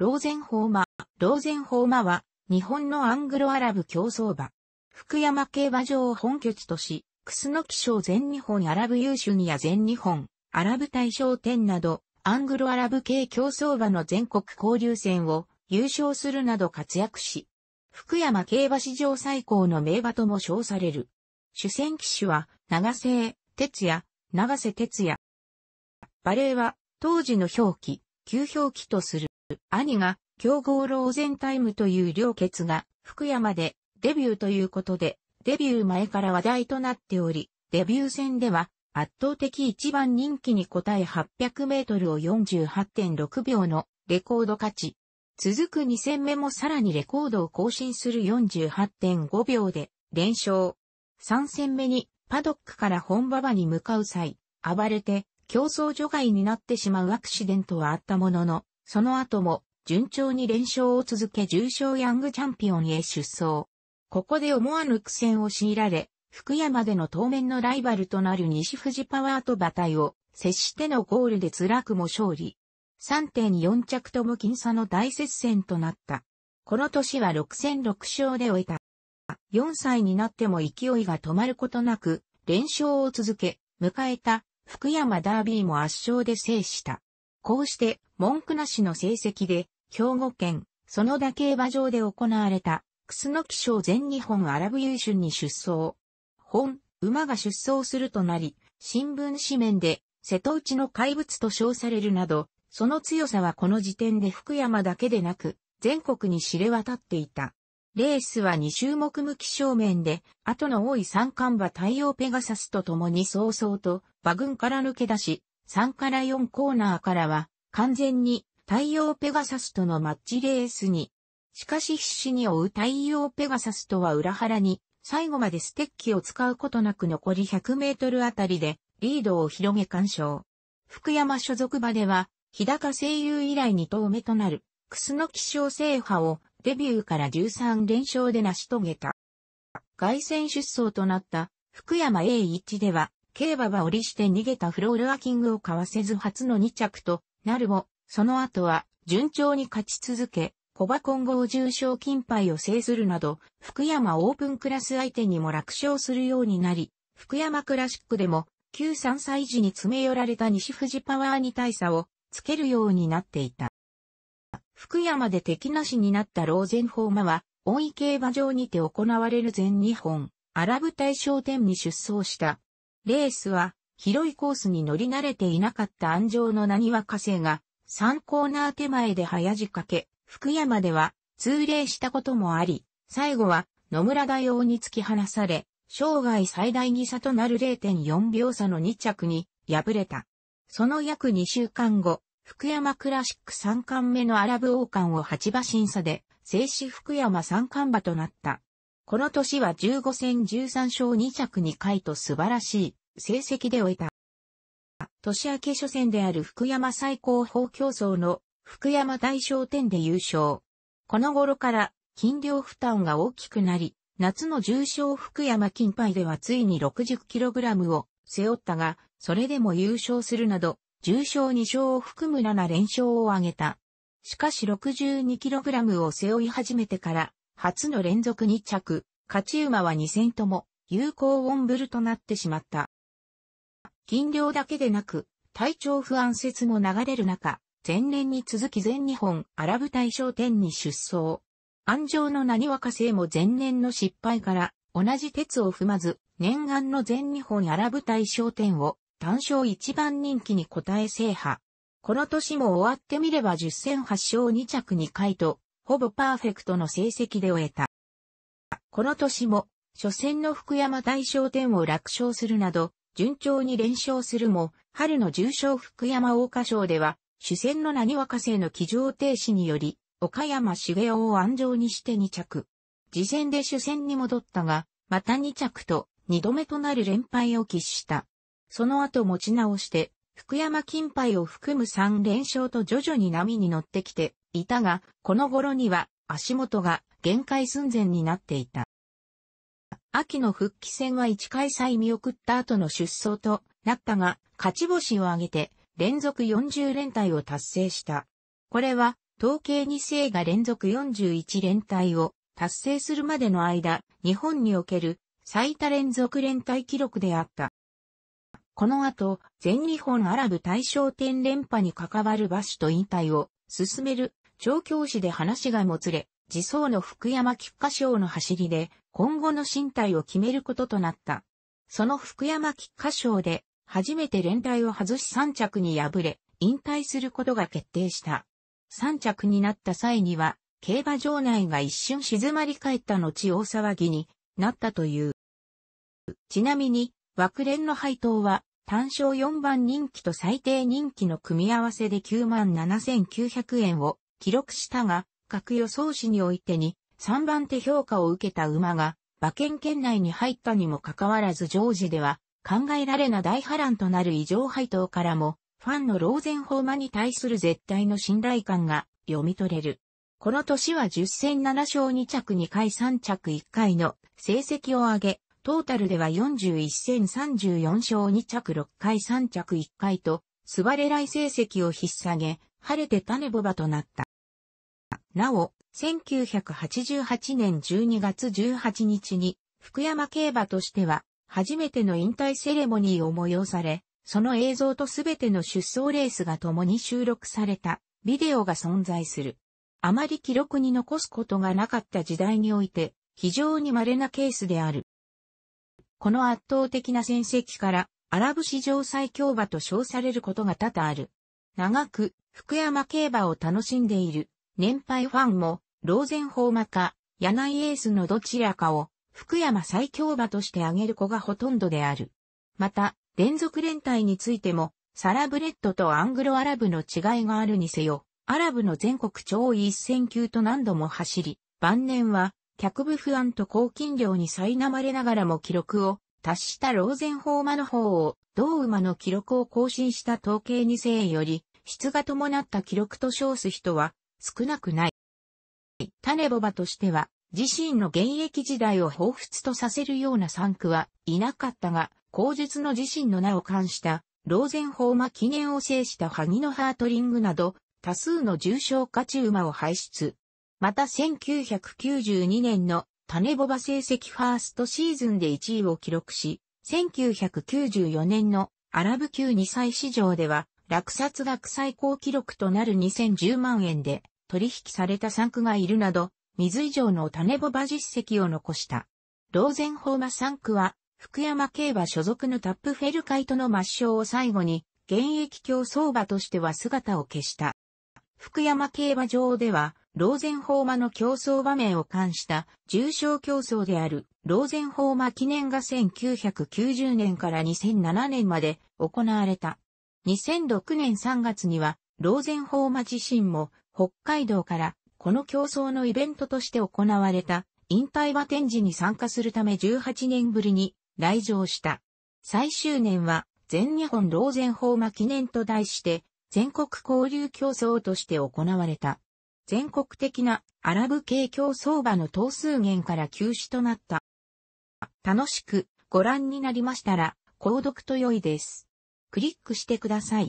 ローゼンホーマ、ローゼンホーマは、日本のアングロアラブ競争馬。福山競馬場を本拠地とし、楠木賞全日本アラブ優秀にや全日本、アラブ大賞典など、アングロアラブ系競争馬の全国交流戦を優勝するなど活躍し、福山競馬史上最高の名馬とも称される。主戦騎手は、長瀬哲也、長瀬哲也。バレーは、当時の表記、旧表記とする。兄が、強豪ローゼンタイムという両決が、福山でデビューということで、デビュー前から話題となっており、デビュー戦では、圧倒的一番人気に応え800メートルを48.6秒のレコード勝ち。続く2戦目もさらにレコードを更新する48.5秒で連勝。3戦目にパドックから本馬場に向かう際、暴れて競争除外になってしまうアクシデントはあったものの、その後も順調に連勝を続け重賞ヤングチャンピオンへ出走。ここで思わぬ苦戦を強いられ、福山での当面のライバルとなる西富士パワーと馬体を接してのゴールで辛くも勝利。3.4着とも僅差の大接戦となった。この年は6戦6勝で終えた。4歳になっても勢いが止まることなく、連勝を続け、迎えた福山ダービーも圧勝で制した。こうして、文句なしの成績で、兵庫県、園田競馬場で行われた、楠木賞全日本アラブ優秀に出走。本、馬が出走するとなり、新聞紙面で、瀬戸内の怪物と称されるなど、その強さはこの時点で福山だけでなく、全国に知れ渡っていた。レースは2種目向き正面で、後の多い三冠馬太陽ペガサスと共に早々と馬群から抜け出し、3から4コーナーからは、完全に太陽ペガサスとのマッチレースに。しかし必死に追う太陽ペガサスとは裏腹に、最後までステッキを使うことなく残り100メートルあたりで、リードを広げ干渉。福山所属馬では、日高声優以来2頭目となる、楠木賞制覇をデビューから13連勝で成し遂げた。外戦出走となった福山 A1 では、競馬は折りして逃げたフロールアキングをかわせず初の2着となるも、その後は順調に勝ち続け、コバ混合重賞金杯を制するなど、福山オープンクラス相手にも楽勝するようになり、福山クラシックでも、旧3歳児に詰め寄られた西富士パワーに大差をつけるようになっていた。福山で敵なしになったローゼンホーマは、大井競馬場にて行われる全日本、アラブ大賞典に出走したレースは、広いコースに乗り慣れていなかった安城の何は火星が、3コーナー手前で早仕掛け、福山では、通例したこともあり、最後は、野村大王に突き放され、生涯最大2差となる0.4秒差の2着に、敗れた。その約2週間後、福山クラシック3冠目のアラブ王冠を8馬審査で、静止福山3冠馬となった。この年は15戦13勝2着2回と素晴らしい成績で終えた。年明け初戦である福山最高峰競争の福山大賞典で優勝。この頃から金量負担が大きくなり、夏の重賞福山金杯ではついに 60kg を背負ったが、それでも優勝するなど、重賞2勝を含む7連勝を挙げた。しかし 62kg を背負い始めてから、初の連続2着、勝ち馬は2戦とも、有効オンブルとなってしまった。金量だけでなく、体調不安説も流れる中、前年に続き全日本アラブ大賞典に出走。安城の何若生も前年の失敗から同じ鉄を踏まず、念願の全日本アラブ大賞典を単勝一番人気に応え制覇。この年も終わってみれば10戦8勝2着2回とほぼパーフェクトの成績で終えた。この年も、初戦の福山大商店を楽勝するなど、順調に連勝するも、春の重賞福山大花賞では、主戦の何若生の騎乗停止により、岡山茂雄を安城にして2着。次戦で主戦に戻ったが、また2着と、2度目となる連敗を喫した。その後持ち直して、福山金杯を含む3連勝と徐々に波に乗ってきて、いたが、この頃には足元が限界寸前になっていた。秋の復帰戦は1開催見送った後の出走となったが、勝ち星を挙げて連続40連隊を達成した。これは、統計2世が連続41連隊を達成するまでの間、日本における最多連続連隊記録であった。この後、全日本アラブ大賞典連覇に関わる馬主と引退を進める調教師で話がもつれ、自走の福山菊花賞の走りで、今後の進退を決めることとなった。その福山菊花賞で、初めて連帯を外し三着に敗れ、引退することが決定した。三着になった際には、競馬場内が一瞬静まり返った後大騒ぎになったという。ちなみに、枠連の配当は、単勝4番人気と最低人気の組み合わせで97,900円を記録したが、各予想紙においてに3番手評価を受けた馬が馬券圏内に入ったにもかかわらず常時では考えられな大波乱となる異常配当からもファンのローゼンホーマに対する絶対の信頼感が読み取れる。この年は10戦7勝2着2回3着1回の成績を上げ、トータルでは41戦34勝2着6回3着1回と、スバレライ成績を引っ下げ、晴れて種ボバとなった。なお、1988年12月18日に、福山競馬としては、初めての引退セレモニーを催され、その映像とすべての出走レースが共に収録されたビデオが存在する。あまり記録に残すことがなかった時代において非常に稀なケースである。この圧倒的な戦績からアラブ史上最強馬と称されることが多々ある。長く福山競馬を楽しんでいる年配ファンも、ローゼンホーマか、柳エースのどちらかを、福山最強馬として挙げる子がほとんどである。また、連続連帯についても、サラブレッドとアングロアラブの違いがあるにせよ、アラブの全国超一戦級と何度も走り、晩年は、脚部不安と高金量に苛まれながらも記録を達したローゼンホーマの方を、同馬の記録を更新した統計2世より、質が伴った記録と称す人は、少なくない。種ボバとしては、自身の現役時代を彷彿とさせるような産区はいなかったが、後述の自身の名を冠した、ローゼンホーマ記念を制したハギノハートリングなど、多数の重症化ち馬を輩出。また1992年の種ボバ成績ファーストシーズンで1位を記録し、1994年のアラブ級2歳市場では、落札額最高記録となる2010万円で取引された産区がいるなど、水以上の種ボバ実績を残した。ローゼンホーマ3区は、福山競馬所属のタップフェルカイトの抹消を最後に、現役競争馬としては姿を消した。福山競馬場では、ローゼンホーマの競争場面を冠した重賞競争であるローゼンホーマ記念が1990年から2007年まで行われた。2006年3月にはローゼンホーマ自身も北海道からこの競争のイベントとして行われた引退馬展示に参加するため18年ぶりに来場した。最終年は全日本老前法マ記念と題して全国交流競争として行われた。全国的なアラブ系競争馬の頭数源から休止となった。楽しくご覧になりましたら、購読と良いです。クリックしてください。